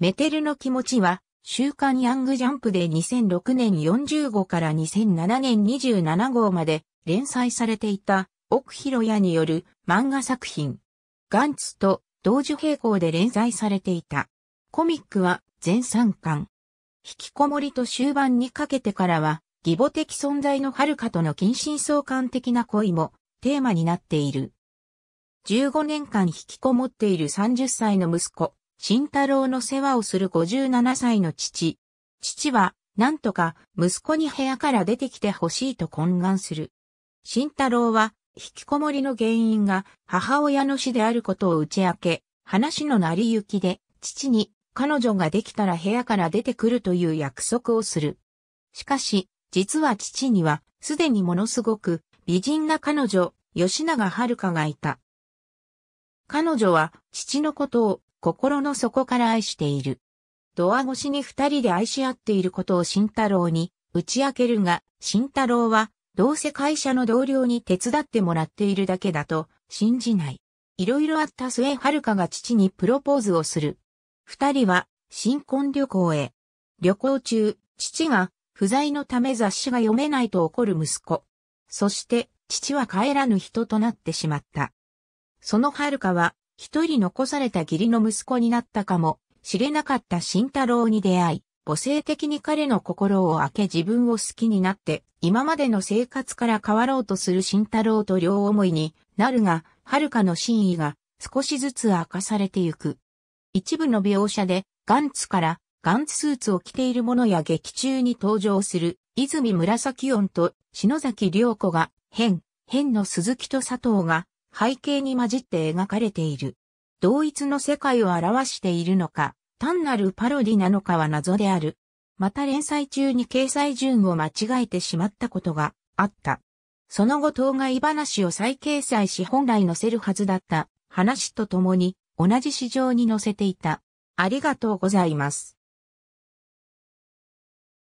メテルの気持ちは、週刊ヤングジャンプで2006年40号から2007年27号まで連載されていた奥広屋による漫画作品。ガンツと同時並行で連載されていた。コミックは全3巻。引きこもりと終盤にかけてからは、義母的存在の遥かとの近親相関的な恋もテーマになっている。15年間引きこもっている30歳の息子、慎太郎の世話をする57歳の父。父は、なんとか息子に部屋から出てきてほしいと懇願する。慎太郎は、引きこもりの原因が母親の死であることを打ち明け、話の成り行きで父に彼女ができたら部屋から出てくるという約束をする。しかし、実は父にはすでにものすごく美人な彼女、吉永遥がいた。彼女は父のことを心の底から愛している。ドア越しに二人で愛し合っていることを慎太郎に打ち明けるが、慎太郎はどうせ会社の同僚に手伝ってもらっているだけだと信じない。いろいろあった末遥が父にプロポーズをする。二人は新婚旅行へ。旅行中、父が不在のため雑誌が読めないと怒る息子。そして父は帰らぬ人となってしまった。その遥は一人残された義理の息子になったかも知れなかった慎太郎に出会い、母性的に彼の心を開け自分を好きになって、今までの生活から変わろうとする慎太郎と両思いになるが、遥かの真意が少しずつ明かされてゆく。一部の描写で、ガンツからガンツスーツを着ている者や劇中に登場する、泉紫音と篠崎良子が、変、変の鈴木と佐藤が、背景に混じって描かれている。同一の世界を表しているのか、単なるパロディなのかは謎である。また連載中に掲載順を間違えてしまったことがあった。その後当該話を再掲載し本来載せるはずだった話とともに同じ市場に載せていた。ありがとうございます。